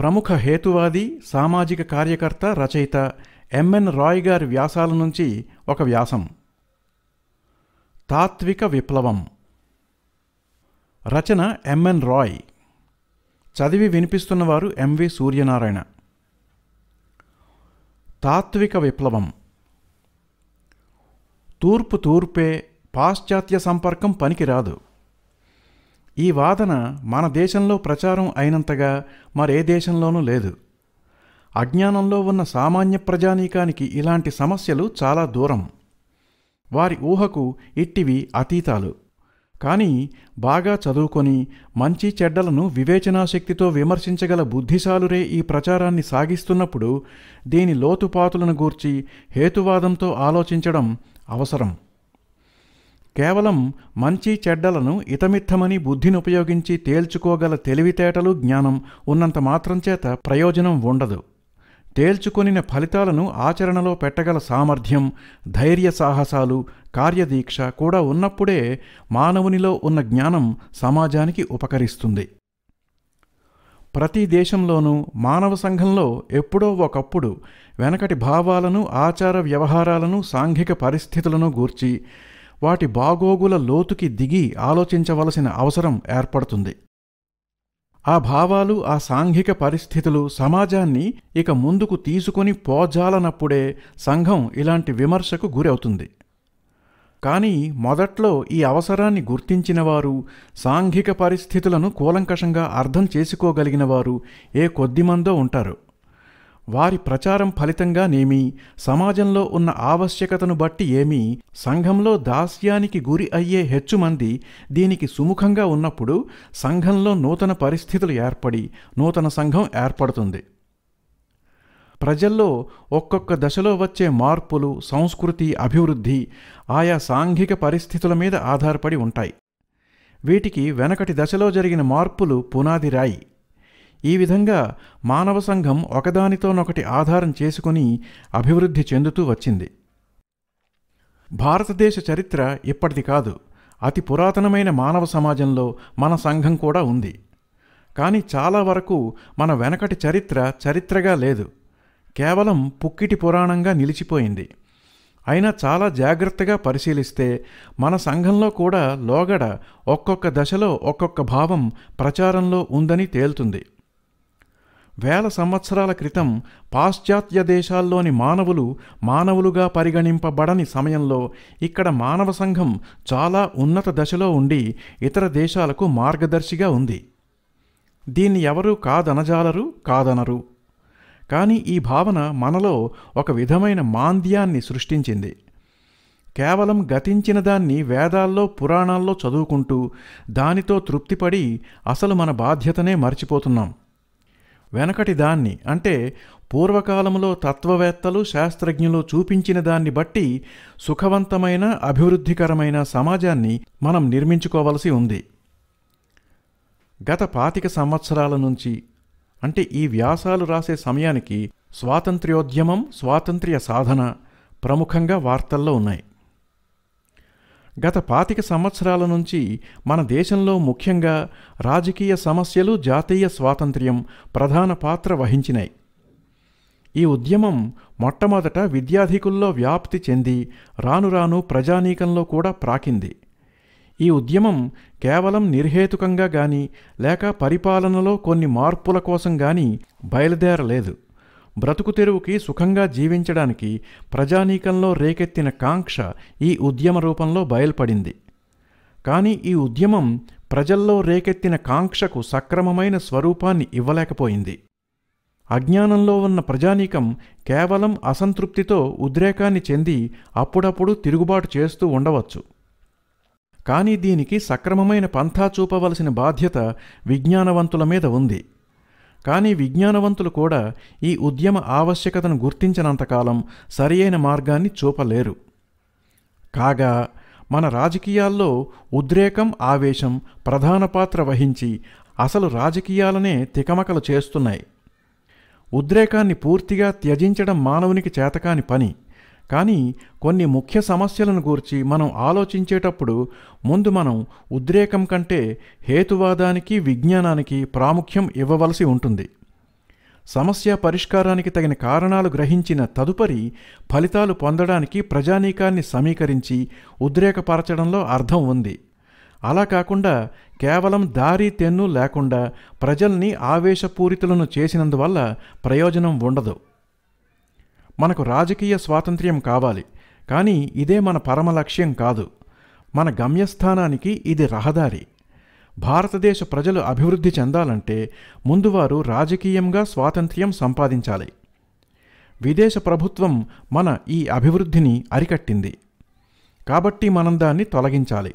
ప్రముఖ హేతువాది సామాజిక కార్యకర్త రచయిత ఎంఎన్ రాయ్ గారి వ్యాసాల నుంచి ఒక వ్యాసం తాత్విక విప్లవం రచన ఎంఎన్ రాయ్ చదివి వినిపిస్తున్నవారు ఎంవి సూర్యనారాయణ తాత్విక విప్లవం తూర్పు తూర్పే పాశ్చాత్య సంపర్కం పనికిరాదు ఈ వాదన మన దేశంలో ప్రచారం అయినంతగా మరే దేశంలోనూ లేదు అజ్ఞానంలో ఉన్న సామాన్య ప్రజానీకానికి ఇలాంటి సమస్యలు చాలా దూరం వారి ఊహకు ఇట్టివి అతీతాలు కానీ బాగా చదువుకొని మంచి చెడ్డలను వివేచనాశక్తితో విమర్శించగల బుద్ధిశాలురే ఈ ప్రచారాన్ని సాగిస్తున్నప్పుడు దీని లోతుపాతులను గూర్చి హేతువాదంతో ఆలోచించడం అవసరం కేవలం మంచి చెడ్డలను ఇతమిత్తమని బుద్ధిని ఉపయోగించి తేల్చుకోగల తెలివితేటలు జ్ఞానం ఉన్నంత మాత్రం చేత ప్రయోజనం ఉండదు తేల్చుకొనిన ఫలితాలను ఆచరణలో పెట్టగల సామర్థ్యం ధైర్య సాహసాలు కార్యదీక్ష కూడా ఉన్నప్పుడే మానవునిలో ఉన్న జ్ఞానం సమాజానికి ఉపకరిస్తుంది ప్రతి దేశంలోనూ మానవ సంఘంలో ఎప్పుడో ఒకప్పుడు వెనకటి భావాలను ఆచార వ్యవహారాలను సాంఘిక పరిస్థితులను గూర్చి వాటి బాగోగుల లోతుకి దిగి ఆలోచించవలసిన అవసరం ఏర్పడుతుంది ఆ భావాలు ఆ సాంఘిక పరిస్థితులు సమాజాన్ని ఇక ముందుకు తీసుకొని పోజాలనప్పుడే సంఘం ఇలాంటి విమర్శకు గురవుతుంది కానీ మొదట్లో ఈ అవసరాన్ని గుర్తించినవారు సాంఘిక పరిస్థితులను కూలంకషంగా అర్థం చేసుకోగలిగినవారు ఏ కొద్దిమందో ఉంటారు వారి ప్రచారం ఫలితంగానేమి సమాజంలో ఉన్న ఆవశ్యకతను బట్టి ఏమి సంఘంలో దాస్యానికి గురి అయ్యే హెచ్చుమంది దీనికి సుముఖంగా ఉన్నప్పుడు సంఘంలో నూతన పరిస్థితులు ఏర్పడి నూతన సంఘం ఏర్పడుతుంది ప్రజల్లో ఒక్కొక్క దశలో వచ్చే మార్పులు సంస్కృతి అభివృద్ధి ఆయా సాంఘిక పరిస్థితుల మీద ఆధారపడి ఉంటాయి వీటికి వెనకటి దశలో జరిగిన మార్పులు పునాది రాయి ఈ విధంగా మానవ సంఘం ఒకదానితోనొకటి ఆధారం చేసుకుని అభివృద్ధి చెందుతూ వచ్చింది భారతదేశ చరిత్ర ఇప్పటిది కాదు అతి పురాతనమైన మానవ సమాజంలో మన సంఘం కూడా ఉంది కానీ చాలా వరకు మన వెనకటి చరిత్ర చరిత్రగా లేదు కేవలం పుక్కిటి పురాణంగా నిలిచిపోయింది అయినా చాలా జాగ్రత్తగా పరిశీలిస్తే మన సంఘంలో కూడా లోగడ ఒక్కొక్క దశలో ఒక్కొక్క భావం ప్రచారంలో ఉందని తేలుతుంది వేల సంవత్సరాల క్రితం పాశ్చాత్య దేశాల్లోని మానవులు మానవులుగా పరిగణింపబడని సమయంలో ఇక్కడ మానవ సంఘం చాలా ఉన్నత దశలో ఉండి ఇతర దేశాలకు మార్గదర్శిగా ఉంది దీన్ని ఎవరూ కాదనజాలరు కాదనరు కానీ ఈ భావన మనలో ఒక విధమైన మాంద్యాన్ని సృష్టించింది కేవలం గతించిన దాన్ని వేదాల్లో పురాణాల్లో చదువుకుంటూ దానితో తృప్తిపడి అసలు మన బాధ్యతనే మర్చిపోతున్నాం వెనకటి దాన్ని అంటే పూర్వకాలంలో తత్వవేత్తలు శాస్త్రజ్ఞులు చూపించిన దాన్ని బట్టి సుఖవంతమైన అభివృద్ధికరమైన సమాజాన్ని మనం నిర్మించుకోవలసి ఉంది గత పాతిక సంవత్సరాల నుంచి అంటే ఈ వ్యాసాలు రాసే సమయానికి స్వాతంత్ర్యోద్యమం స్వాతంత్ర్య సాధన ప్రముఖంగా వార్తల్లో ఉన్నాయి గత పాతిక సంవత్సరాల నుంచి మన దేశంలో ముఖ్యంగా రాజకీయ సమస్యలు జాతీయ స్వాతంత్ర్యం ప్రధాన పాత్ర వహించినాయి ఈ ఉద్యమం మొట్టమొదట విద్యాధికుల్లో వ్యాప్తి చెంది రాను రాను ప్రజానీకంలో కూడా ప్రాకింది ఈ ఉద్యమం కేవలం నిర్హేతుకంగా గాని లేక పరిపాలనలో కొన్ని మార్పుల కోసం గాని బయలుదేరలేదు బ్రతుకు తెరువుకి సుఖంగా జీవించడానికి ప్రజానీకంలో రేకెత్తిన కాంక్ష ఈ ఉద్యమ రూపంలో బయల్పడింది కానీ ఈ ఉద్యమం ప్రజల్లో రేకెత్తిన కాంక్షకు సక్రమమైన స్వరూపాన్ని ఇవ్వలేకపోయింది అజ్ఞానంలో ఉన్న ప్రజానీకం కేవలం అసంతృప్తితో ఉద్రేకాన్ని చెంది అప్పుడప్పుడు తిరుగుబాటు చేస్తూ ఉండవచ్చు కానీ దీనికి సక్రమమైన పంథా చూపవలసిన బాధ్యత విజ్ఞానవంతుల మీద ఉంది కానీ విజ్ఞానవంతులు కూడా ఈ ఉద్యమ ఆవశ్యకతను గుర్తించినంతకాలం సరియైన మార్గాన్ని చూపలేరు కాగా మన రాజకీయాల్లో ఉద్రేకం ఆవేశం ప్రధాన పాత్ర వహించి అసలు రాజకీయాలనే తికమకలు చేస్తున్నాయి ఉద్రేకాన్ని పూర్తిగా త్యజించడం మానవునికి చేతకాని పని కానీ కొన్ని ముఖ్య సమస్యలను గూర్చి మనం ఆలోచించేటప్పుడు ముందు మనం ఉద్రేకం కంటే హేతువాదానికి విజ్ఞానానికి ప్రాముఖ్యం ఇవ్వవలసి ఉంటుంది సమస్య పరిష్కారానికి తగిన కారణాలు గ్రహించిన తదుపరి ఫలితాలు పొందడానికి ప్రజానీకాన్ని సమీకరించి ఉద్రేకపరచడంలో అర్థం ఉంది అలా కాకుండా కేవలం దారి తెన్ను లేకుండా ప్రజల్ని ఆవేశపూరితులను చేసినందువల్ల ప్రయోజనం ఉండదు మనకు రాజకీయ స్వాతంత్ర్యం కావాలి కానీ ఇదే మన పరమ లక్ష్యం కాదు మన గమ్యస్థానానికి ఇది రహదారి భారతదేశ ప్రజలు అభివృద్ధి చెందాలంటే ముందు వారు రాజకీయంగా స్వాతంత్ర్యం సంపాదించాలి విదేశ ప్రభుత్వం మన ఈ అభివృద్ధిని అరికట్టింది కాబట్టి మనం దాన్ని తొలగించాలి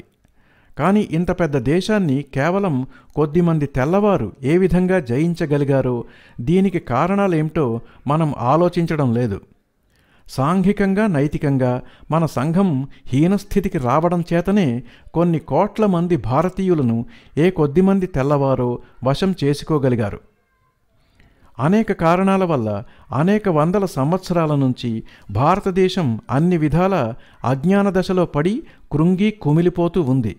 కానీ ఇంత పెద్ద దేశాన్ని కేవలం కొద్దిమంది తెల్లవారు ఏ విధంగా జయించగలిగారో దీనికి కారణాలేమిటో మనం ఆలోచించడం లేదు సాంఘికంగా నైతికంగా మన సంఘం హీనస్థితికి రావడం చేతనే కొన్ని కోట్ల మంది భారతీయులను ఏ కొద్దిమంది తెల్లవారో వశం చేసుకోగలిగారు అనేక కారణాల వల్ల అనేక వందల సంవత్సరాల నుంచి భారతదేశం అన్ని విధాల అజ్ఞాన దశలో పడి కృంగి కుమిలిపోతూ ఉంది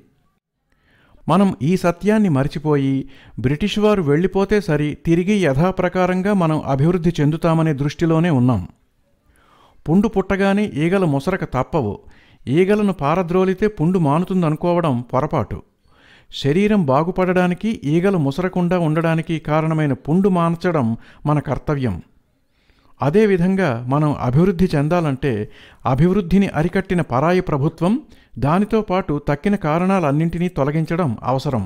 మనం ఈ సత్యాన్ని మరిచిపోయి బ్రిటిష్ వారు వెళ్ళిపోతే సరి తిరిగి యథాప్రకారంగా మనం అభివృద్ధి చెందుతామనే దృష్టిలోనే ఉన్నాం పుండు పుట్టగానే ఈగల ముసరక తప్పవు ఈగలను పారద్రోలితే పుండు మానుతుందనుకోవడం పొరపాటు శరీరం బాగుపడడానికి ఈగలు ముసరకుండా ఉండడానికి కారణమైన పుండు మాన్చడం మన కర్తవ్యం అదేవిధంగా మనం అభివృద్ధి చెందాలంటే అభివృద్ధిని అరికట్టిన పరాయి ప్రభుత్వం దానితో పాటు తక్కిన కారణాలన్నింటినీ తొలగించడం అవసరం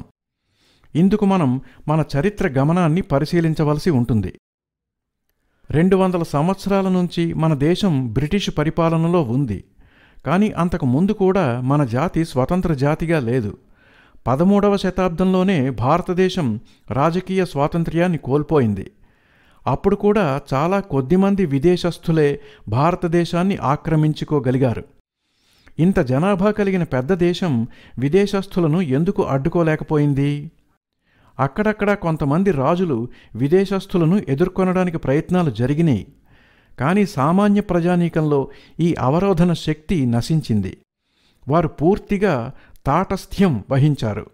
ఇందుకు మనం మన చరిత్ర గమనాన్ని పరిశీలించవలసి ఉంటుంది రెండు వందల సంవత్సరాల నుంచి మన దేశం బ్రిటిష్ పరిపాలనలో ఉంది కానీ అంతకు ముందు కూడా మన జాతి స్వతంత్ర జాతిగా లేదు పదమూడవ శతాబ్దంలోనే భారతదేశం రాజకీయ స్వాతంత్ర్యాన్ని కోల్పోయింది అప్పుడు కూడా చాలా కొద్దిమంది విదేశస్థులే భారతదేశాన్ని ఆక్రమించుకోగలిగారు ఇంత జనాభా కలిగిన పెద్ద దేశం విదేశస్థులను ఎందుకు అడ్డుకోలేకపోయింది అక్కడక్కడ కొంతమంది రాజులు విదేశస్థులను ఎదుర్కొనడానికి ప్రయత్నాలు జరిగినాయి కానీ సామాన్య ప్రజానీకంలో ఈ అవరోధన శక్తి నశించింది వారు పూర్తిగా తాటస్థ్యం వహించారు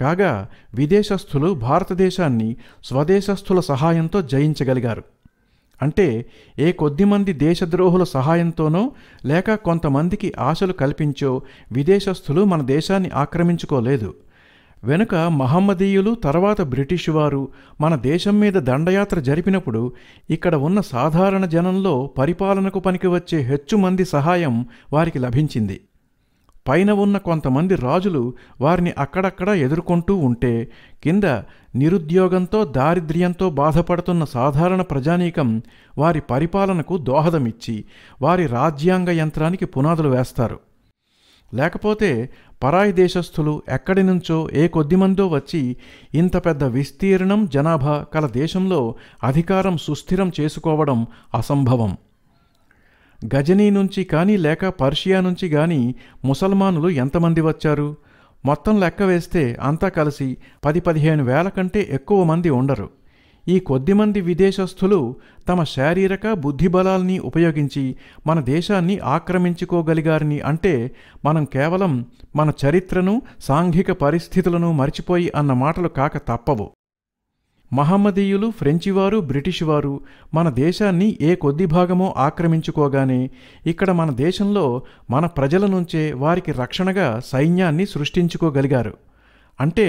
కాగా విదేశస్థులు భారతదేశాన్ని స్వదేశస్థుల సహాయంతో జయించగలిగారు అంటే ఏ కొద్దిమంది దేశద్రోహుల సహాయంతోనో లేక కొంతమందికి ఆశలు కల్పించో విదేశస్థులు మన దేశాన్ని ఆక్రమించుకోలేదు వెనుక మహమ్మదీయులు తర్వాత బ్రిటిష్ వారు మన దేశం మీద దండయాత్ర జరిపినప్పుడు ఇక్కడ ఉన్న సాధారణ జనంలో పరిపాలనకు పనికి వచ్చే హెచ్చు మంది సహాయం వారికి లభించింది పైన ఉన్న కొంతమంది రాజులు వారిని అక్కడక్కడ ఎదుర్కొంటూ ఉంటే కింద నిరుద్యోగంతో దారిద్ర్యంతో బాధపడుతున్న సాధారణ ప్రజానీకం వారి పరిపాలనకు దోహదమిచ్చి వారి రాజ్యాంగ యంత్రానికి పునాదులు వేస్తారు లేకపోతే పరాయి దేశస్థులు ఎక్కడి నుంచో ఏ కొద్దిమందో వచ్చి ఇంత పెద్ద విస్తీర్ణం జనాభా కల దేశంలో అధికారం సుస్థిరం చేసుకోవడం అసంభవం గజనీ నుంచి కానీ లేక పర్షియా నుంచి కానీ ముసల్మానులు ఎంతమంది వచ్చారు మొత్తం లెక్క వేస్తే అంతా కలిసి పది పదిహేను వేల కంటే ఎక్కువ మంది ఉండరు ఈ కొద్దిమంది విదేశస్థులు తమ శారీరక బుద్ధిబలాల్ని ఉపయోగించి మన దేశాన్ని ఆక్రమించుకోగలిగారని అంటే మనం కేవలం మన చరిత్రను సాంఘిక పరిస్థితులను మరిచిపోయి అన్న మాటలు కాక తప్పవు మహమ్మదీయులు ఫ్రెంచివారు బ్రిటిషువారు మన దేశాన్ని ఏ కొద్ది భాగమో ఆక్రమించుకోగానే ఇక్కడ మన దేశంలో మన ప్రజల నుంచే వారికి రక్షణగా సైన్యాన్ని సృష్టించుకోగలిగారు అంటే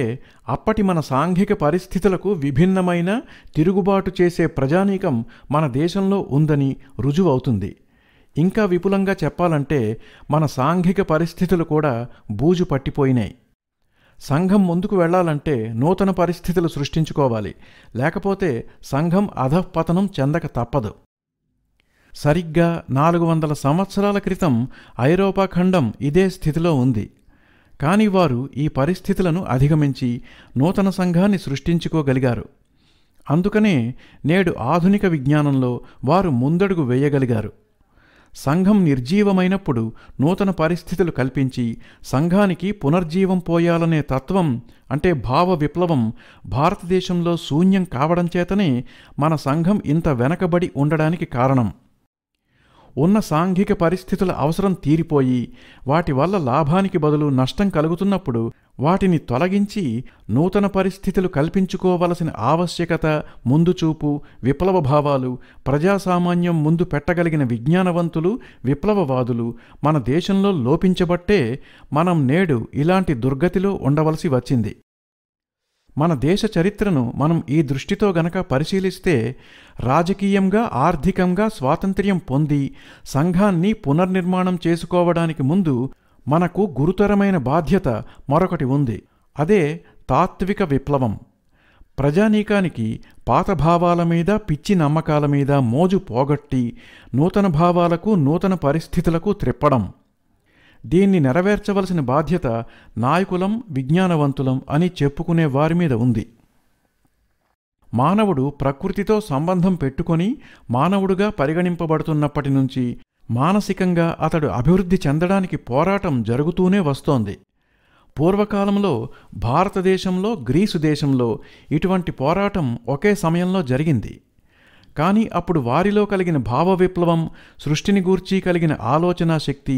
అప్పటి మన సాంఘిక పరిస్థితులకు విభిన్నమైన తిరుగుబాటు చేసే ప్రజానీకం మన దేశంలో ఉందని రుజువవుతుంది ఇంకా విపులంగా చెప్పాలంటే మన సాంఘిక పరిస్థితులు కూడా బూజు పట్టిపోయినాయి సంఘం ముందుకు వెళ్లాలంటే నూతన పరిస్థితులు సృష్టించుకోవాలి లేకపోతే సంఘం అధఃపతనం చెందక తప్పదు సరిగ్గా నాలుగు వందల సంవత్సరాల క్రితం ఐరోపా ఖండం ఇదే స్థితిలో ఉంది కానీ వారు ఈ పరిస్థితులను అధిగమించి నూతన సంఘాన్ని సృష్టించుకోగలిగారు అందుకనే నేడు ఆధునిక విజ్ఞానంలో వారు ముందడుగు వేయగలిగారు సంఘం నిర్జీవమైనప్పుడు నూతన పరిస్థితులు కల్పించి సంఘానికి పునర్జీవం పోయాలనే తత్వం అంటే భావ విప్లవం భారతదేశంలో శూన్యం కావడం చేతనే మన సంఘం ఇంత వెనకబడి ఉండడానికి కారణం ఉన్న సాంఘిక పరిస్థితుల అవసరం తీరిపోయి వాటి వల్ల లాభానికి బదులు నష్టం కలుగుతున్నప్పుడు వాటిని తొలగించి నూతన పరిస్థితులు కల్పించుకోవలసిన ఆవశ్యకత ముందుచూపు విప్లవ భావాలు ప్రజాసామాన్యం ముందు పెట్టగలిగిన విజ్ఞానవంతులు విప్లవవాదులు మన దేశంలో లోపించబట్టే మనం నేడు ఇలాంటి దుర్గతిలో ఉండవలసి వచ్చింది మన దేశ చరిత్రను మనం ఈ దృష్టితో గనక పరిశీలిస్తే రాజకీయంగా ఆర్థికంగా స్వాతంత్ర్యం పొంది సంఘాన్ని పునర్నిర్మాణం చేసుకోవడానికి ముందు మనకు గురుతరమైన బాధ్యత మరొకటి ఉంది అదే తాత్విక విప్లవం ప్రజానీకానికి పాత భావాల మీద పిచ్చి నమ్మకాల మీద మోజు పోగొట్టి నూతన భావాలకు నూతన పరిస్థితులకు త్రిప్పడం దీన్ని నెరవేర్చవలసిన బాధ్యత నాయకులం విజ్ఞానవంతులం అని చెప్పుకునే వారి మీద ఉంది మానవుడు ప్రకృతితో సంబంధం పెట్టుకొని మానవుడుగా పరిగణింపబడుతున్నప్పటి నుంచి మానసికంగా అతడు అభివృద్ధి చెందడానికి పోరాటం జరుగుతూనే వస్తోంది పూర్వకాలంలో భారతదేశంలో గ్రీసు దేశంలో ఇటువంటి పోరాటం ఒకే సమయంలో జరిగింది కానీ అప్పుడు వారిలో కలిగిన భావ విప్లవం సృష్టిని గూర్చి కలిగిన ఆలోచనా శక్తి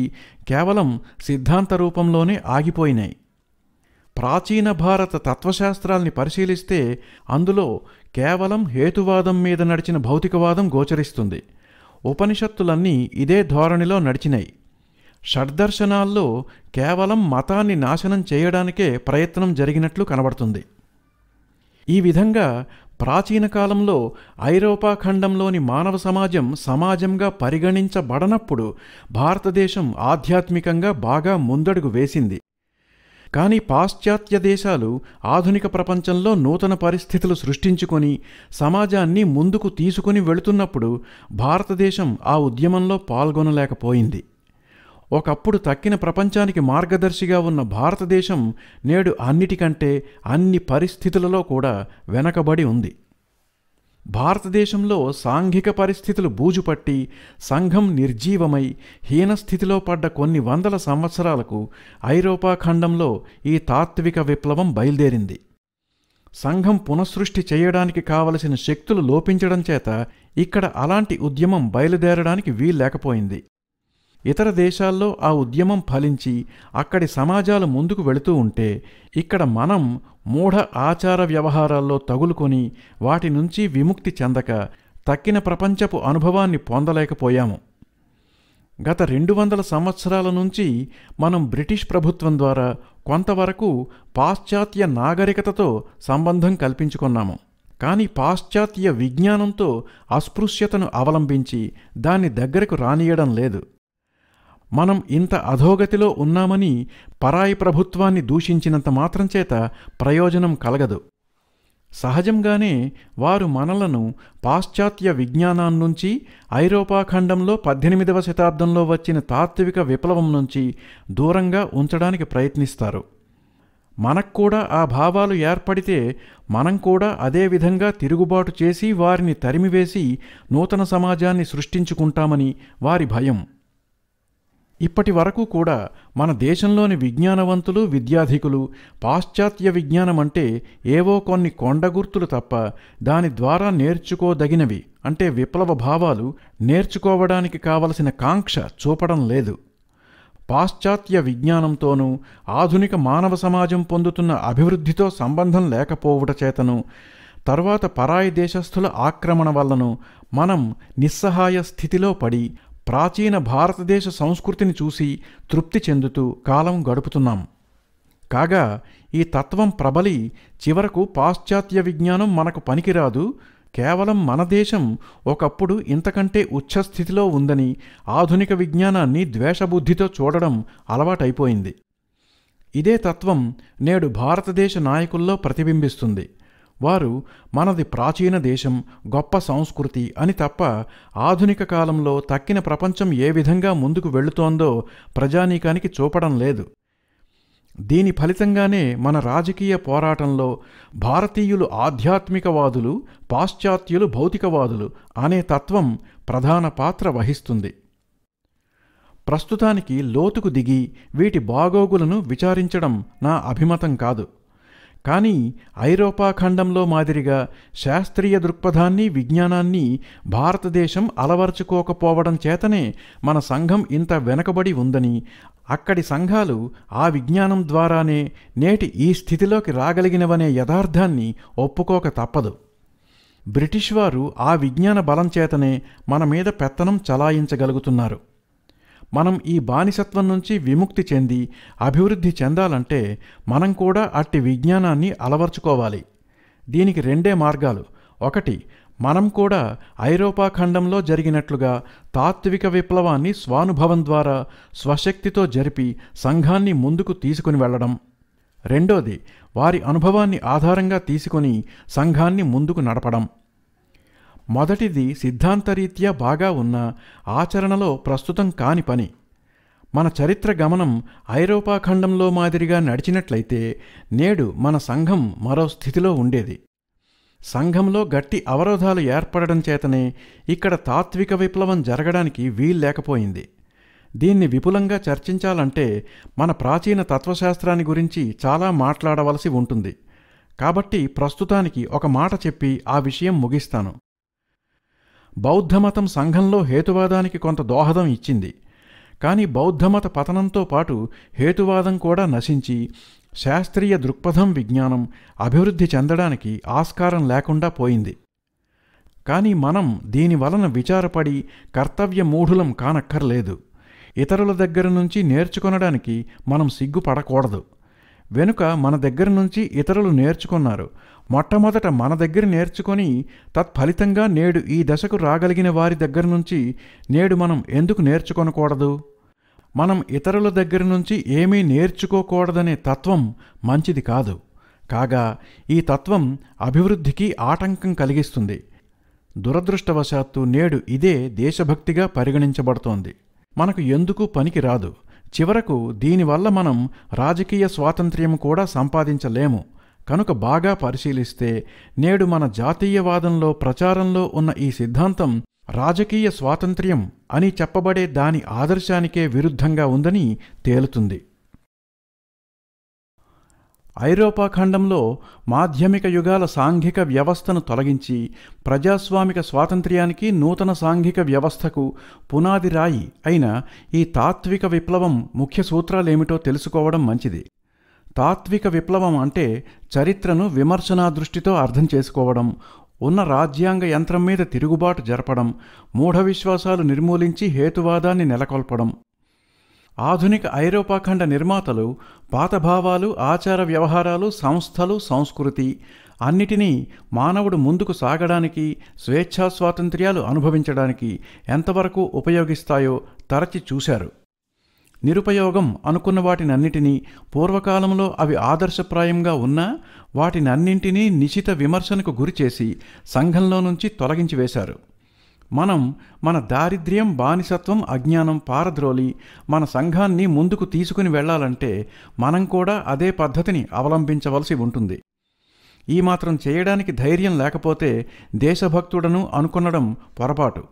కేవలం సిద్ధాంత రూపంలోనే ఆగిపోయినాయి ప్రాచీన భారత తత్వశాస్త్రాల్ని పరిశీలిస్తే అందులో కేవలం హేతువాదం మీద నడిచిన భౌతికవాదం గోచరిస్తుంది ఉపనిషత్తులన్నీ ఇదే ధోరణిలో నడిచినాయి షడ్దర్శనాల్లో కేవలం మతాన్ని నాశనం చేయడానికే ప్రయత్నం జరిగినట్లు కనబడుతుంది ఈ విధంగా ప్రాచీన కాలంలో ఐరోపా ఖండంలోని మానవ సమాజం సమాజంగా పరిగణించబడనప్పుడు భారతదేశం ఆధ్యాత్మికంగా బాగా ముందడుగు వేసింది కానీ పాశ్చాత్య దేశాలు ఆధునిక ప్రపంచంలో నూతన పరిస్థితులు సృష్టించుకొని సమాజాన్ని ముందుకు తీసుకుని వెళుతున్నప్పుడు భారతదేశం ఆ ఉద్యమంలో పాల్గొనలేకపోయింది ఒకప్పుడు తక్కిన ప్రపంచానికి మార్గదర్శిగా ఉన్న భారతదేశం నేడు అన్నిటికంటే అన్ని పరిస్థితులలో కూడా వెనకబడి ఉంది భారతదేశంలో సాంఘిక పరిస్థితులు బూజుపట్టి సంఘం నిర్జీవమై హీనస్థితిలో పడ్డ కొన్ని వందల సంవత్సరాలకు ఐరోపా ఖండంలో ఈ తాత్విక విప్లవం బయలుదేరింది సంఘం పునఃసృష్టి చేయడానికి కావలసిన శక్తులు లోపించడం చేత ఇక్కడ అలాంటి ఉద్యమం బయలుదేరడానికి వీల్లేకపోయింది ఇతర దేశాల్లో ఆ ఉద్యమం ఫలించి అక్కడి సమాజాలు ముందుకు వెళుతూ ఉంటే ఇక్కడ మనం మూఢ ఆచార వ్యవహారాల్లో తగులుకొని వాటి నుంచి విముక్తి చెందక తక్కిన ప్రపంచపు అనుభవాన్ని పొందలేకపోయాము గత రెండు వందల సంవత్సరాల నుంచి మనం బ్రిటిష్ ప్రభుత్వం ద్వారా కొంతవరకు పాశ్చాత్య నాగరికతతో సంబంధం కల్పించుకున్నాము కానీ పాశ్చాత్య విజ్ఞానంతో అస్పృశ్యతను అవలంబించి దాన్ని దగ్గరకు రానియడం లేదు మనం ఇంత అధోగతిలో ఉన్నామని పరాయి ప్రభుత్వాన్ని దూషించినంత మాత్రం చేత ప్రయోజనం కలగదు సహజంగానే వారు మనలను పాశ్చాత్య విజ్ఞానం నుంచి ఐరోపా ఖండంలో పద్దెనిమిదవ శతాబ్దంలో వచ్చిన తాత్విక విప్లవం నుంచి దూరంగా ఉంచడానికి ప్రయత్నిస్తారు మనకు కూడా ఆ భావాలు ఏర్పడితే మనం కూడా అదే విధంగా తిరుగుబాటు చేసి వారిని తరిమివేసి నూతన సమాజాన్ని సృష్టించుకుంటామని వారి భయం ఇప్పటి వరకు కూడా మన దేశంలోని విజ్ఞానవంతులు విద్యాధికులు పాశ్చాత్య విజ్ఞానం అంటే ఏవో కొన్ని కొండగుర్తులు తప్ప దాని ద్వారా నేర్చుకోదగినవి అంటే విప్లవ భావాలు నేర్చుకోవడానికి కావలసిన కాంక్ష చూపడం లేదు పాశ్చాత్య విజ్ఞానంతోనూ ఆధునిక మానవ సమాజం పొందుతున్న అభివృద్ధితో సంబంధం లేకపోవుట చేతను తర్వాత పరాయి దేశస్థుల ఆక్రమణ వల్లను మనం నిస్సహాయ స్థితిలో పడి ప్రాచీన భారతదేశ సంస్కృతిని చూసి తృప్తి చెందుతూ కాలం గడుపుతున్నాం కాగా ఈ తత్వం ప్రబలి చివరకు పాశ్చాత్య విజ్ఞానం మనకు పనికిరాదు కేవలం మన దేశం ఒకప్పుడు ఇంతకంటే ఉచ్చస్థితిలో ఉందని ఆధునిక విజ్ఞానాన్ని ద్వేషబుద్ధితో చూడడం అలవాటైపోయింది ఇదే తత్వం నేడు భారతదేశ నాయకుల్లో ప్రతిబింబిస్తుంది వారు మనది ప్రాచీన దేశం గొప్ప సంస్కృతి అని తప్ప ఆధునిక కాలంలో తక్కిన ప్రపంచం ఏ విధంగా ముందుకు వెళుతోందో ప్రజానీకానికి చూపడం లేదు దీని ఫలితంగానే మన రాజకీయ పోరాటంలో భారతీయులు ఆధ్యాత్మికవాదులు పాశ్చాత్యులు భౌతికవాదులు అనే తత్వం ప్రధాన పాత్ర వహిస్తుంది ప్రస్తుతానికి లోతుకు దిగి వీటి బాగోగులను విచారించడం నా అభిమతం కాదు కానీ ఐరోపా ఖండంలో మాదిరిగా శాస్త్రీయ దృక్పథాన్ని విజ్ఞానాన్ని భారతదేశం అలవర్చుకోకపోవడం చేతనే మన సంఘం ఇంత వెనకబడి ఉందని అక్కడి సంఘాలు ఆ విజ్ఞానం ద్వారానే నేటి ఈ స్థితిలోకి రాగలిగినవనే యథార్థాన్ని ఒప్పుకోక తప్పదు బ్రిటిష్ వారు ఆ విజ్ఞాన బలం చేతనే మన మీద పెత్తనం చలాయించగలుగుతున్నారు మనం ఈ బానిసత్వం నుంచి విముక్తి చెంది అభివృద్ధి చెందాలంటే మనం కూడా అట్టి విజ్ఞానాన్ని అలవర్చుకోవాలి దీనికి రెండే మార్గాలు ఒకటి మనం కూడా ఐరోపా ఖండంలో జరిగినట్లుగా తాత్విక విప్లవాన్ని స్వానుభవం ద్వారా స్వశక్తితో జరిపి సంఘాన్ని ముందుకు తీసుకుని వెళ్ళడం రెండోది వారి అనుభవాన్ని ఆధారంగా తీసుకుని సంఘాన్ని ముందుకు నడపడం మొదటిది సిద్ధాంతరీత్యా బాగా ఉన్న ఆచరణలో ప్రస్తుతం కాని పని మన చరిత్ర గమనం ఐరోపా ఖండంలో మాదిరిగా నడిచినట్లయితే నేడు మన సంఘం మరో స్థితిలో ఉండేది సంఘంలో గట్టి అవరోధాలు ఏర్పడడం చేతనే ఇక్కడ తాత్విక విప్లవం జరగడానికి వీల్లేకపోయింది దీన్ని విపులంగా చర్చించాలంటే మన ప్రాచీన తత్వశాస్త్రాన్ని గురించి చాలా మాట్లాడవలసి ఉంటుంది కాబట్టి ప్రస్తుతానికి ఒక మాట చెప్పి ఆ విషయం ముగిస్తాను బౌద్ధమతం సంఘంలో హేతువాదానికి కొంత దోహదం ఇచ్చింది కానీ బౌద్ధమత పతనంతో పాటు హేతువాదం కూడా నశించి శాస్త్రీయ దృక్పథం విజ్ఞానం అభివృద్ధి చెందడానికి ఆస్కారం లేకుండా పోయింది కానీ మనం దీని వలన విచారపడి కర్తవ్య మూఢులం కానక్కర్లేదు ఇతరుల దగ్గర నుంచి నేర్చుకొనడానికి మనం సిగ్గుపడకూడదు వెనుక మన దగ్గర నుంచి ఇతరులు నేర్చుకున్నారు మొట్టమొదట మన దగ్గర నేర్చుకొని తత్ఫలితంగా నేడు ఈ దశకు రాగలిగిన వారి దగ్గర నుంచి నేడు మనం ఎందుకు నేర్చుకొనకూడదు మనం ఇతరుల దగ్గర నుంచి ఏమీ నేర్చుకోకూడదనే తత్వం మంచిది కాదు కాగా ఈ తత్వం అభివృద్ధికి ఆటంకం కలిగిస్తుంది దురదృష్టవశాత్తు నేడు ఇదే దేశభక్తిగా పరిగణించబడుతోంది మనకు ఎందుకు పనికి రాదు చివరకు దీనివల్ల మనం రాజకీయ స్వాతంత్ర్యం కూడా సంపాదించలేము కనుక బాగా పరిశీలిస్తే నేడు మన జాతీయవాదంలో ప్రచారంలో ఉన్న ఈ సిద్ధాంతం రాజకీయ స్వాతంత్ర్యం అని చెప్పబడే దాని ఆదర్శానికే విరుద్ధంగా ఉందని తేలుతుంది ఐరోపా ఖండంలో మాధ్యమిక యుగాల సాంఘిక వ్యవస్థను తొలగించి ప్రజాస్వామిక స్వాతంత్ర్యానికి నూతన సాంఘిక వ్యవస్థకు పునాది రాయి అయిన ఈ తాత్విక విప్లవం ముఖ్య సూత్రాలేమిటో తెలుసుకోవడం మంచిది తాత్విక విప్లవం అంటే చరిత్రను విమర్శనా దృష్టితో అర్థం చేసుకోవడం ఉన్న రాజ్యాంగ యంత్రం మీద తిరుగుబాటు జరపడం మూఢవిశ్వాసాలు నిర్మూలించి హేతువాదాన్ని నెలకొల్పడం ఆధునిక ఐరోపా ఖండ నిర్మాతలు పాత భావాలు ఆచార వ్యవహారాలు సంస్థలు సంస్కృతి అన్నిటినీ మానవుడు ముందుకు సాగడానికి స్వేచ్ఛా స్వాతంత్ర్యాలు అనుభవించడానికి ఎంతవరకు ఉపయోగిస్తాయో తరచి చూశారు నిరుపయోగం అనుకున్న వాటినన్నిటినీ పూర్వకాలంలో అవి ఆదర్శప్రాయంగా ఉన్నా వాటినన్నింటినీ నిశిత విమర్శనకు గురిచేసి సంఘంలో నుంచి తొలగించి వేశారు మనం మన దారిద్ర్యం బానిసత్వం అజ్ఞానం పారద్రోలి మన సంఘాన్ని ముందుకు తీసుకుని వెళ్లాలంటే మనం కూడా అదే పద్ధతిని అవలంబించవలసి ఉంటుంది ఈ మాత్రం చేయడానికి ధైర్యం లేకపోతే దేశభక్తుడను అనుకునడం పొరపాటు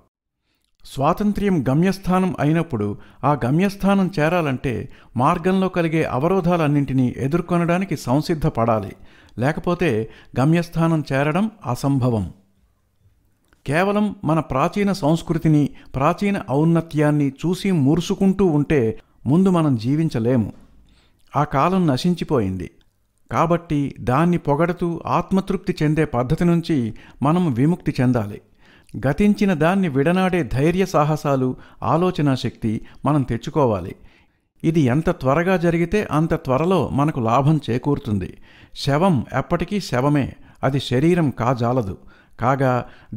స్వాతంత్ర్యం గమ్యస్థానం అయినప్పుడు ఆ గమ్యస్థానం చేరాలంటే మార్గంలో కలిగే అవరోధాలన్నింటినీ ఎదుర్కొనడానికి సంసిద్ధపడాలి లేకపోతే గమ్యస్థానం చేరడం అసంభవం కేవలం మన ప్రాచీన సంస్కృతిని ప్రాచీన ఔన్నత్యాన్ని చూసి మురుసుకుంటూ ఉంటే ముందు మనం జీవించలేము ఆ కాలం నశించిపోయింది కాబట్టి దాన్ని పొగడుతూ ఆత్మతృప్తి చెందే పద్ధతి నుంచి మనం విముక్తి చెందాలి గతించిన దాన్ని విడనాడే ధైర్య సాహసాలు ఆలోచనా శక్తి మనం తెచ్చుకోవాలి ఇది ఎంత త్వరగా జరిగితే అంత త్వరలో మనకు లాభం చేకూరుతుంది శవం ఎప్పటికీ శవమే అది శరీరం కాజాలదు కాగా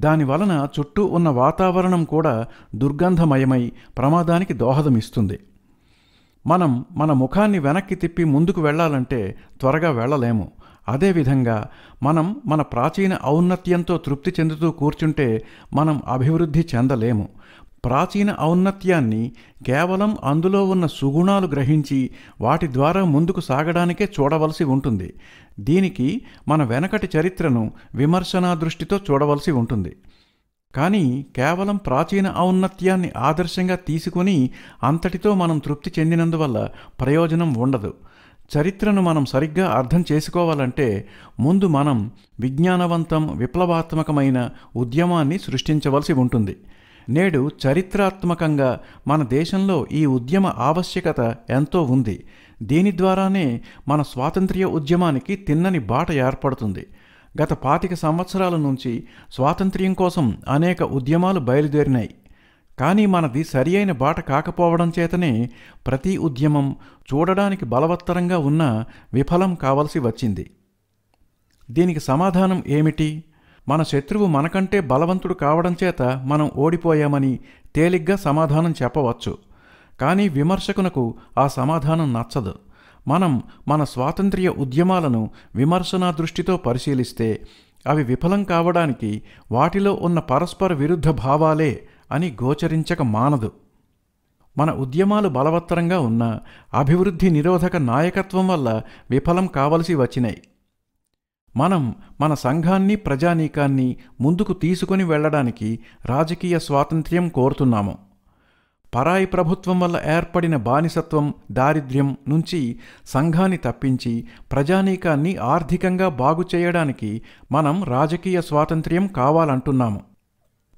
దాని వలన చుట్టూ ఉన్న వాతావరణం కూడా దుర్గంధమయమై ప్రమాదానికి దోహదమిస్తుంది మనం మన ముఖాన్ని వెనక్కి తిప్పి ముందుకు వెళ్ళాలంటే త్వరగా వెళ్ళలేము అదేవిధంగా మనం మన ప్రాచీన ఔన్నత్యంతో తృప్తి చెందుతూ కూర్చుంటే మనం అభివృద్ధి చెందలేము ప్రాచీన ఔన్నత్యాన్ని కేవలం అందులో ఉన్న సుగుణాలు గ్రహించి వాటి ద్వారా ముందుకు సాగడానికే చూడవలసి ఉంటుంది దీనికి మన వెనకటి చరిత్రను విమర్శనా దృష్టితో చూడవలసి ఉంటుంది కానీ కేవలం ప్రాచీన ఔన్నత్యాన్ని ఆదర్శంగా తీసుకుని అంతటితో మనం తృప్తి చెందినందువల్ల ప్రయోజనం ఉండదు చరిత్రను మనం సరిగ్గా అర్థం చేసుకోవాలంటే ముందు మనం విజ్ఞానవంతం విప్లవాత్మకమైన ఉద్యమాన్ని సృష్టించవలసి ఉంటుంది నేడు చరిత్రాత్మకంగా మన దేశంలో ఈ ఉద్యమ ఆవశ్యకత ఎంతో ఉంది దీని ద్వారానే మన స్వాతంత్ర్య ఉద్యమానికి తిన్నని బాట ఏర్పడుతుంది గత పాతిక సంవత్సరాల నుంచి స్వాతంత్ర్యం కోసం అనేక ఉద్యమాలు బయలుదేరినాయి కానీ మనది సరి అయిన బాట కాకపోవడం చేతనే ప్రతి ఉద్యమం చూడడానికి బలవత్తరంగా ఉన్న విఫలం కావలసి వచ్చింది దీనికి సమాధానం ఏమిటి మన శత్రువు మనకంటే బలవంతుడు కావడం చేత మనం ఓడిపోయామని తేలిగ్గా సమాధానం చెప్పవచ్చు కానీ విమర్శకునకు ఆ సమాధానం నచ్చదు మనం మన స్వాతంత్ర్య ఉద్యమాలను విమర్శనా దృష్టితో పరిశీలిస్తే అవి విఫలం కావడానికి వాటిలో ఉన్న పరస్పర విరుద్ధ భావాలే అని గోచరించక మానదు మన ఉద్యమాలు బలవత్తరంగా ఉన్న అభివృద్ధి నిరోధక నాయకత్వం వల్ల విఫలం కావలసి వచ్చినాయి మనం మన సంఘాన్ని ప్రజానీకాన్ని ముందుకు తీసుకొని వెళ్ళడానికి రాజకీయ స్వాతంత్ర్యం కోరుతున్నాము పరాయి ప్రభుత్వం వల్ల ఏర్పడిన బానిసత్వం దారిద్ర్యం నుంచి సంఘాన్ని తప్పించి ప్రజానీకాన్ని ఆర్థికంగా బాగు చేయడానికి మనం రాజకీయ స్వాతంత్ర్యం కావాలంటున్నాము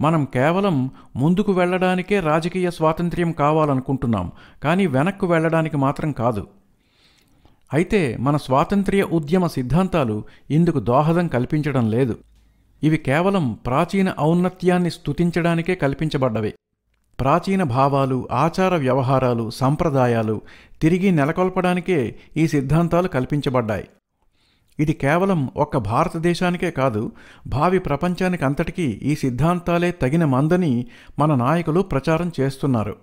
మనం కేవలం ముందుకు వెళ్ళడానికే రాజకీయ స్వాతంత్ర్యం కావాలనుకుంటున్నాం కానీ వెనక్కు వెళ్ళడానికి మాత్రం కాదు అయితే మన స్వాతంత్ర్య ఉద్యమ సిద్ధాంతాలు ఇందుకు దోహదం కల్పించడం లేదు ఇవి కేవలం ప్రాచీన ఔన్నత్యాన్ని స్తుతించడానికే కల్పించబడ్డవి ప్రాచీన భావాలు ఆచార వ్యవహారాలు సంప్రదాయాలు తిరిగి నెలకొల్పడానికే ఈ సిద్ధాంతాలు కల్పించబడ్డాయి ఇది కేవలం ఒక్క భారతదేశానికే కాదు భావి ప్రపంచానికి అంతటికీ ఈ సిద్ధాంతాలే తగిన మందని మన నాయకులు ప్రచారం చేస్తున్నారు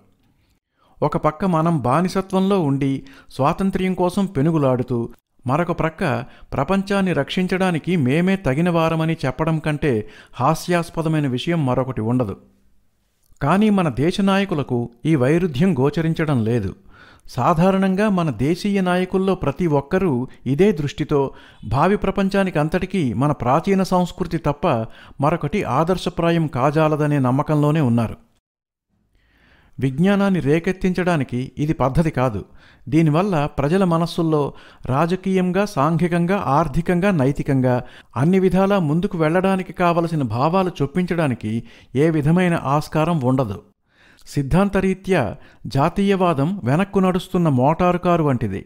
ఒక పక్క మనం బానిసత్వంలో ఉండి స్వాతంత్ర్యం కోసం పెనుగులాడుతూ మరొక ప్రక్క ప్రపంచాన్ని రక్షించడానికి మేమే తగినవారమని చెప్పడం కంటే హాస్యాస్పదమైన విషయం మరొకటి ఉండదు కానీ మన దేశ నాయకులకు ఈ వైరుధ్యం గోచరించడం లేదు సాధారణంగా మన దేశీయ నాయకుల్లో ప్రతి ఒక్కరూ ఇదే దృష్టితో భావి ప్రపంచానికి అంతటికీ మన ప్రాచీన సంస్కృతి తప్ప మరొకటి ఆదర్శప్రాయం కాజాలదనే నమ్మకంలోనే ఉన్నారు విజ్ఞానాన్ని రేకెత్తించడానికి ఇది పద్ధతి కాదు దీనివల్ల ప్రజల మనస్సుల్లో రాజకీయంగా సాంఘికంగా ఆర్థికంగా నైతికంగా అన్ని విధాలా ముందుకు వెళ్లడానికి కావలసిన భావాలు చొప్పించడానికి ఏ విధమైన ఆస్కారం ఉండదు సిద్ధాంతరీత్యా జాతీయవాదం వెనక్కు నడుస్తున్న మోటారు కారు వంటిది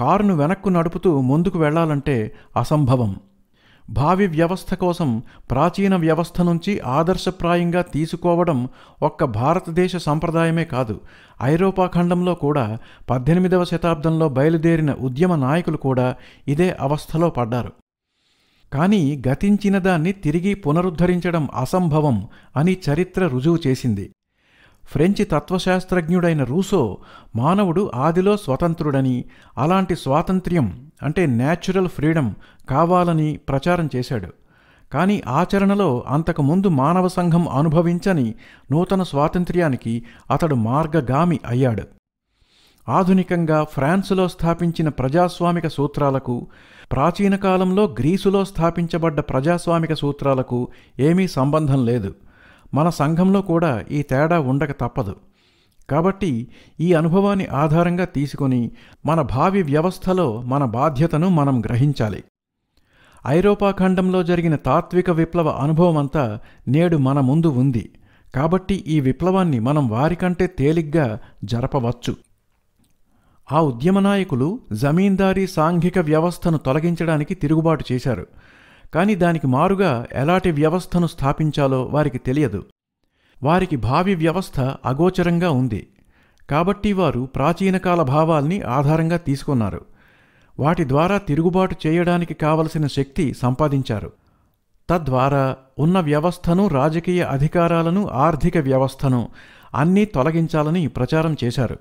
కారును వెనక్కు నడుపుతూ ముందుకు వెళ్లాలంటే అసంభవం భావి వ్యవస్థ కోసం ప్రాచీన వ్యవస్థ నుంచి ఆదర్శప్రాయంగా తీసుకోవడం ఒక్క భారతదేశ సంప్రదాయమే కాదు ఐరోపా ఖండంలో కూడా పద్దెనిమిదవ శతాబ్దంలో బయలుదేరిన ఉద్యమ నాయకులు కూడా ఇదే అవస్థలో పడ్డారు కానీ గతించిన దాన్ని తిరిగి పునరుద్ధరించడం అసంభవం అని చరిత్ర రుజువు చేసింది ఫ్రెంచి తత్వశాస్త్రజ్ఞుడైన రూసో మానవుడు ఆదిలో స్వతంత్రుడని అలాంటి స్వాతంత్ర్యం అంటే న్యాచురల్ ఫ్రీడమ్ కావాలని ప్రచారం చేశాడు కానీ ఆచరణలో అంతకుముందు మానవ సంఘం అనుభవించని నూతన స్వాతంత్ర్యానికి అతడు మార్గగామి అయ్యాడు ఆధునికంగా ఫ్రాన్సులో స్థాపించిన ప్రజాస్వామిక సూత్రాలకు ప్రాచీన కాలంలో గ్రీసులో స్థాపించబడ్డ ప్రజాస్వామిక సూత్రాలకు ఏమీ సంబంధం లేదు మన సంఘంలో కూడా ఈ తేడా ఉండక తప్పదు కాబట్టి ఈ అనుభవాన్ని ఆధారంగా తీసుకొని మన భావి వ్యవస్థలో మన బాధ్యతను మనం గ్రహించాలి ఐరోపా ఖండంలో జరిగిన తాత్విక విప్లవ అనుభవమంతా నేడు మన ముందు ఉంది కాబట్టి ఈ విప్లవాన్ని మనం వారికంటే తేలిగ్గా జరపవచ్చు ఆ ఉద్యమ నాయకులు జమీందారీ సాంఘిక వ్యవస్థను తొలగించడానికి తిరుగుబాటు చేశారు కానీ దానికి మారుగా ఎలాంటి వ్యవస్థను స్థాపించాలో వారికి తెలియదు వారికి భావి వ్యవస్థ అగోచరంగా ఉంది కాబట్టి వారు ప్రాచీనకాల భావాల్ని ఆధారంగా తీసుకున్నారు వాటి ద్వారా తిరుగుబాటు చేయడానికి కావలసిన శక్తి సంపాదించారు తద్వారా ఉన్న వ్యవస్థను రాజకీయ అధికారాలను ఆర్థిక వ్యవస్థను అన్నీ తొలగించాలని ప్రచారం చేశారు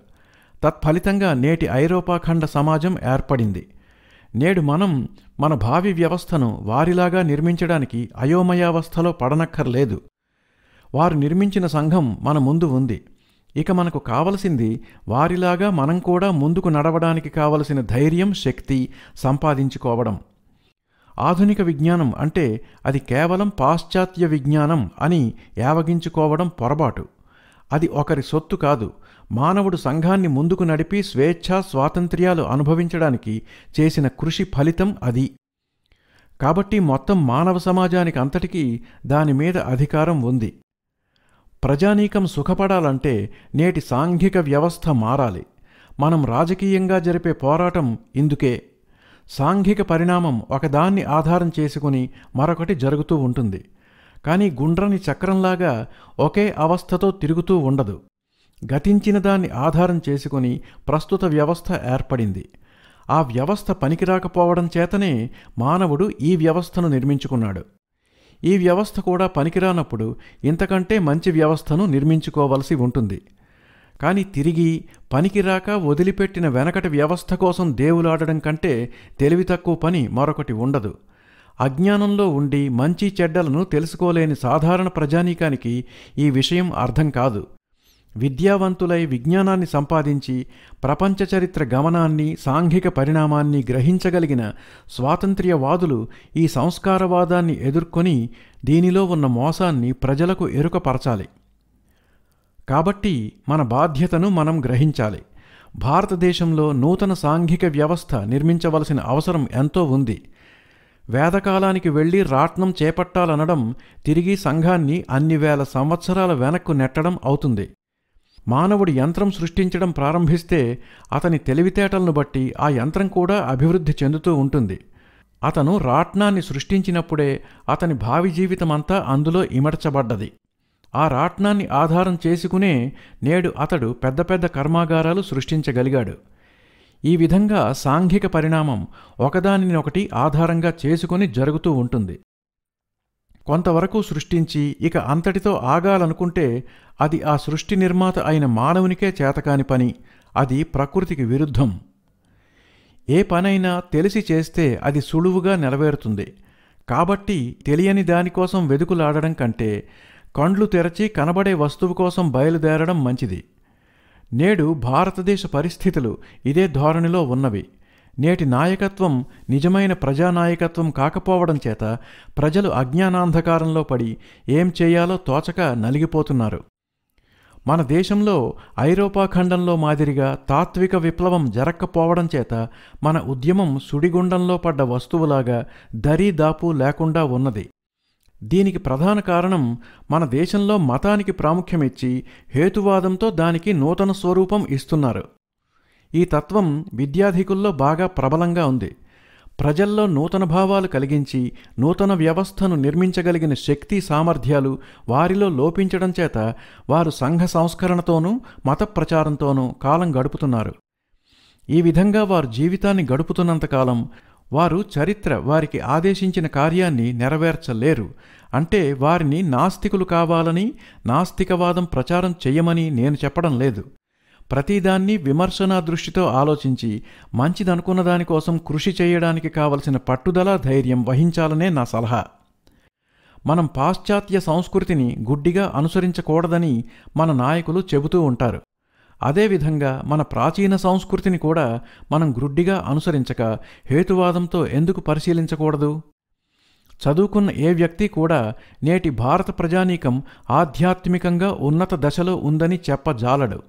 తత్ఫలితంగా నేటి ఐరోపా ఖండ సమాజం ఏర్పడింది నేడు మనం మన భావి వ్యవస్థను వారిలాగా నిర్మించడానికి అయోమయావస్థలో పడనక్కర్లేదు వారు నిర్మించిన సంఘం మన ముందు ఉంది ఇక మనకు కావలసింది వారిలాగా మనం కూడా ముందుకు నడవడానికి కావలసిన ధైర్యం శక్తి సంపాదించుకోవడం ఆధునిక విజ్ఞానం అంటే అది కేవలం పాశ్చాత్య విజ్ఞానం అని యావగించుకోవడం పొరపాటు అది ఒకరి సొత్తు కాదు మానవుడు సంఘాన్ని ముందుకు నడిపి స్వేచ్ఛ స్వాతంత్ర్యాలు అనుభవించడానికి చేసిన కృషి ఫలితం అది కాబట్టి మొత్తం మానవ సమాజానికి అంతటికీ దానిమీద అధికారం ఉంది ప్రజానీకం సుఖపడాలంటే నేటి సాంఘిక వ్యవస్థ మారాలి మనం రాజకీయంగా జరిపే పోరాటం ఇందుకే సాంఘిక పరిణామం ఒకదాన్ని ఆధారం చేసుకుని మరొకటి జరుగుతూ ఉంటుంది కానీ గుండ్రని చక్రంలాగా ఒకే అవస్థతో తిరుగుతూ ఉండదు గతించిన దాన్ని ఆధారం చేసుకుని ప్రస్తుత వ్యవస్థ ఏర్పడింది ఆ వ్యవస్థ పనికిరాకపోవడం చేతనే మానవుడు ఈ వ్యవస్థను నిర్మించుకున్నాడు ఈ వ్యవస్థ కూడా పనికిరానప్పుడు ఇంతకంటే మంచి వ్యవస్థను నిర్మించుకోవలసి ఉంటుంది కానీ తిరిగి పనికిరాక వదిలిపెట్టిన వెనకటి వ్యవస్థ కోసం దేవులాడడం కంటే తెలివి తక్కువ పని మరొకటి ఉండదు అజ్ఞానంలో ఉండి మంచి చెడ్డలను తెలుసుకోలేని సాధారణ ప్రజానీకానికి ఈ విషయం అర్థం కాదు విద్యావంతులై విజ్ఞానాన్ని సంపాదించి ప్రపంచ చరిత్ర గమనాన్ని సాంఘిక పరిణామాన్ని గ్రహించగలిగిన స్వాతంత్ర్యవాదులు ఈ సంస్కారవాదాన్ని ఎదుర్కొని దీనిలో ఉన్న మోసాన్ని ప్రజలకు ఎరుకపరచాలి కాబట్టి మన బాధ్యతను మనం గ్రహించాలి భారతదేశంలో నూతన సాంఘిక వ్యవస్థ నిర్మించవలసిన అవసరం ఎంతో ఉంది వేదకాలానికి వెళ్ళి రాట్నం చేపట్టాలనడం తిరిగి సంఘాన్ని అన్ని వేల సంవత్సరాల వెనక్కు నెట్టడం అవుతుంది మానవుడు యంత్రం సృష్టించడం ప్రారంభిస్తే అతని తెలివితేటలను బట్టి ఆ యంత్రం కూడా అభివృద్ధి చెందుతూ ఉంటుంది అతను రాట్నాన్ని సృష్టించినప్పుడే అతని భావి జీవితమంతా అందులో ఇమడ్చబడ్డది ఆ రాట్నాన్ని ఆధారం చేసుకునే నేడు అతడు పెద్ద పెద్ద కర్మాగారాలు సృష్టించగలిగాడు ఈ విధంగా సాంఘిక పరిణామం ఒకదానినొకటి ఆధారంగా చేసుకుని జరుగుతూ ఉంటుంది కొంతవరకు సృష్టించి ఇక అంతటితో ఆగాలనుకుంటే అది ఆ సృష్టి నిర్మాత అయిన మానవునికే చేతకాని పని అది ప్రకృతికి విరుద్ధం ఏ పనైనా తెలిసి చేస్తే అది సులువుగా నెరవేరుతుంది కాబట్టి తెలియని దానికోసం వెదుకులాడడం కంటే కండ్లు తెరచి కనబడే వస్తువు కోసం బయలుదేరడం మంచిది నేడు భారతదేశ పరిస్థితులు ఇదే ధోరణిలో ఉన్నవి నేటి నాయకత్వం నిజమైన ప్రజానాయకత్వం కాకపోవడం చేత ప్రజలు అజ్ఞానాంధకారంలో పడి ఏం చేయాలో తోచక నలిగిపోతున్నారు మన దేశంలో ఐరోపా ఖండంలో మాదిరిగా తాత్విక విప్లవం జరక్కపోవడం చేత మన ఉద్యమం సుడిగుండంలో పడ్డ వస్తువులాగా దరీదాపు లేకుండా ఉన్నది దీనికి ప్రధాన కారణం మన దేశంలో మతానికి ప్రాముఖ్యమిచ్చి హేతువాదంతో దానికి నూతన స్వరూపం ఇస్తున్నారు ఈ తత్వం విద్యాధికుల్లో బాగా ప్రబలంగా ఉంది ప్రజల్లో నూతన భావాలు కలిగించి నూతన వ్యవస్థను నిర్మించగలిగిన శక్తి సామర్థ్యాలు వారిలో లోపించడం చేత వారు సంఘ సంస్కరణతోనూ మత ప్రచారంతోనూ కాలం గడుపుతున్నారు ఈ విధంగా వారు జీవితాన్ని గడుపుతున్నంతకాలం వారు చరిత్ర వారికి ఆదేశించిన కార్యాన్ని నెరవేర్చలేరు అంటే వారిని నాస్తికులు కావాలని నాస్తికవాదం ప్రచారం చేయమని నేను చెప్పడం లేదు ప్రతిదాన్ని విమర్శనా దృష్టితో ఆలోచించి మంచిదనుకున్న దానికోసం కృషి చేయడానికి కావలసిన పట్టుదల ధైర్యం వహించాలనే నా సలహా మనం పాశ్చాత్య సంస్కృతిని గుడ్డిగా అనుసరించకూడదని మన నాయకులు చెబుతూ ఉంటారు అదేవిధంగా మన ప్రాచీన సంస్కృతిని కూడా మనం గ్రుడ్డిగా అనుసరించక హేతువాదంతో ఎందుకు పరిశీలించకూడదు చదువుకున్న ఏ వ్యక్తి కూడా నేటి భారత ప్రజానీకం ఆధ్యాత్మికంగా ఉన్నత దశలో ఉందని చెప్పజాలడు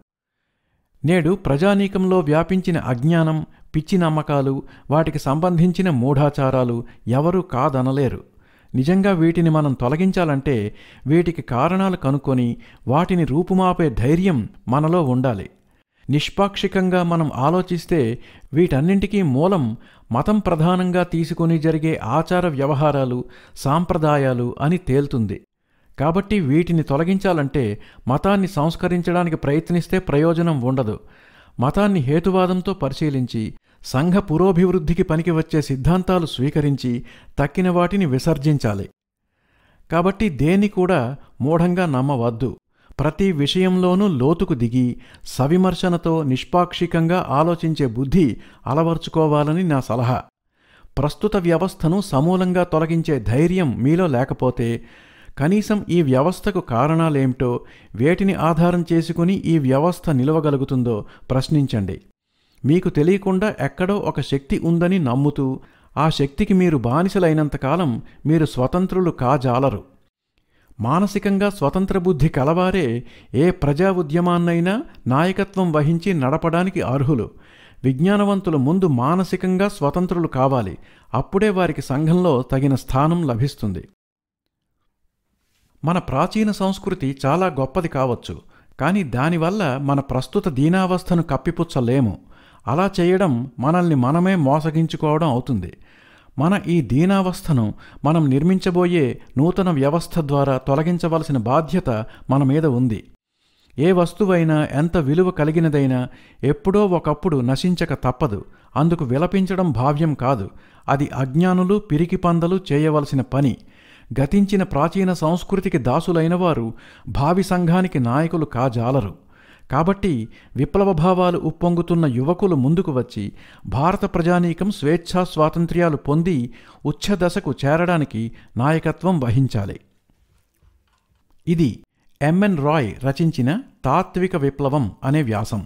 నేడు ప్రజానీకంలో వ్యాపించిన అజ్ఞానం పిచ్చి నమ్మకాలు వాటికి సంబంధించిన మూఢాచారాలు ఎవరూ కాదనలేరు నిజంగా వీటిని మనం తొలగించాలంటే వీటికి కారణాలు కనుక్కొని వాటిని రూపుమాపే ధైర్యం మనలో ఉండాలి నిష్పాక్షికంగా మనం ఆలోచిస్తే వీటన్నింటికీ మూలం మతం ప్రధానంగా తీసుకొని జరిగే ఆచార వ్యవహారాలు సాంప్రదాయాలు అని తేల్తుంది కాబట్టి వీటిని తొలగించాలంటే మతాన్ని సంస్కరించడానికి ప్రయత్నిస్తే ప్రయోజనం ఉండదు మతాన్ని హేతువాదంతో పరిశీలించి సంఘ పురోభివృద్ధికి పనికి వచ్చే సిద్ధాంతాలు స్వీకరించి తక్కిన వాటిని విసర్జించాలి కాబట్టి దేని కూడా మూఢంగా నమ్మవద్దు ప్రతి విషయంలోనూ లోతుకు దిగి సవిమర్శనతో నిష్పాక్షికంగా ఆలోచించే బుద్ధి అలవర్చుకోవాలని నా సలహా ప్రస్తుత వ్యవస్థను సమూలంగా తొలగించే ధైర్యం మీలో లేకపోతే కనీసం ఈ వ్యవస్థకు కారణాలేమిటో వేటిని ఆధారం చేసుకుని ఈ వ్యవస్థ నిలవగలుగుతుందో ప్రశ్నించండి మీకు తెలియకుండా ఎక్కడో ఒక శక్తి ఉందని నమ్ముతూ ఆ శక్తికి మీరు బానిసలైనంతకాలం మీరు స్వతంత్రులు కాజాలరు మానసికంగా స్వతంత్ర బుద్ధి కలవారే ఏ ప్రజా ఉద్యమాన్నైనా నాయకత్వం వహించి నడపడానికి అర్హులు విజ్ఞానవంతులు ముందు మానసికంగా స్వతంత్రులు కావాలి అప్పుడే వారికి సంఘంలో తగిన స్థానం లభిస్తుంది మన ప్రాచీన సంస్కృతి చాలా గొప్పది కావచ్చు కానీ దానివల్ల మన ప్రస్తుత దీనావస్థను కప్పిపుచ్చలేము అలా చేయడం మనల్ని మనమే మోసగించుకోవడం అవుతుంది మన ఈ దీనావస్థను మనం నిర్మించబోయే నూతన వ్యవస్థ ద్వారా తొలగించవలసిన బాధ్యత మన మీద ఉంది ఏ వస్తువైనా ఎంత విలువ కలిగినదైనా ఎప్పుడో ఒకప్పుడు నశించక తప్పదు అందుకు విలపించడం భావ్యం కాదు అది అజ్ఞానులు పిరికి పందలు చేయవలసిన పని గతించిన ప్రాచీన సంస్కృతికి దాసులైన వారు భావి సంఘానికి నాయకులు కాజాలరు కాబట్టి విప్లవ భావాలు ఉప్పొంగుతున్న యువకులు ముందుకు వచ్చి భారత ప్రజానీకం స్వేచ్ఛా స్వాతంత్ర్యాలు పొంది ఉచ్ఛదశకు చేరడానికి నాయకత్వం వహించాలి ఇది ఎంఎన్ రాయ్ రచించిన తాత్విక విప్లవం అనే వ్యాసం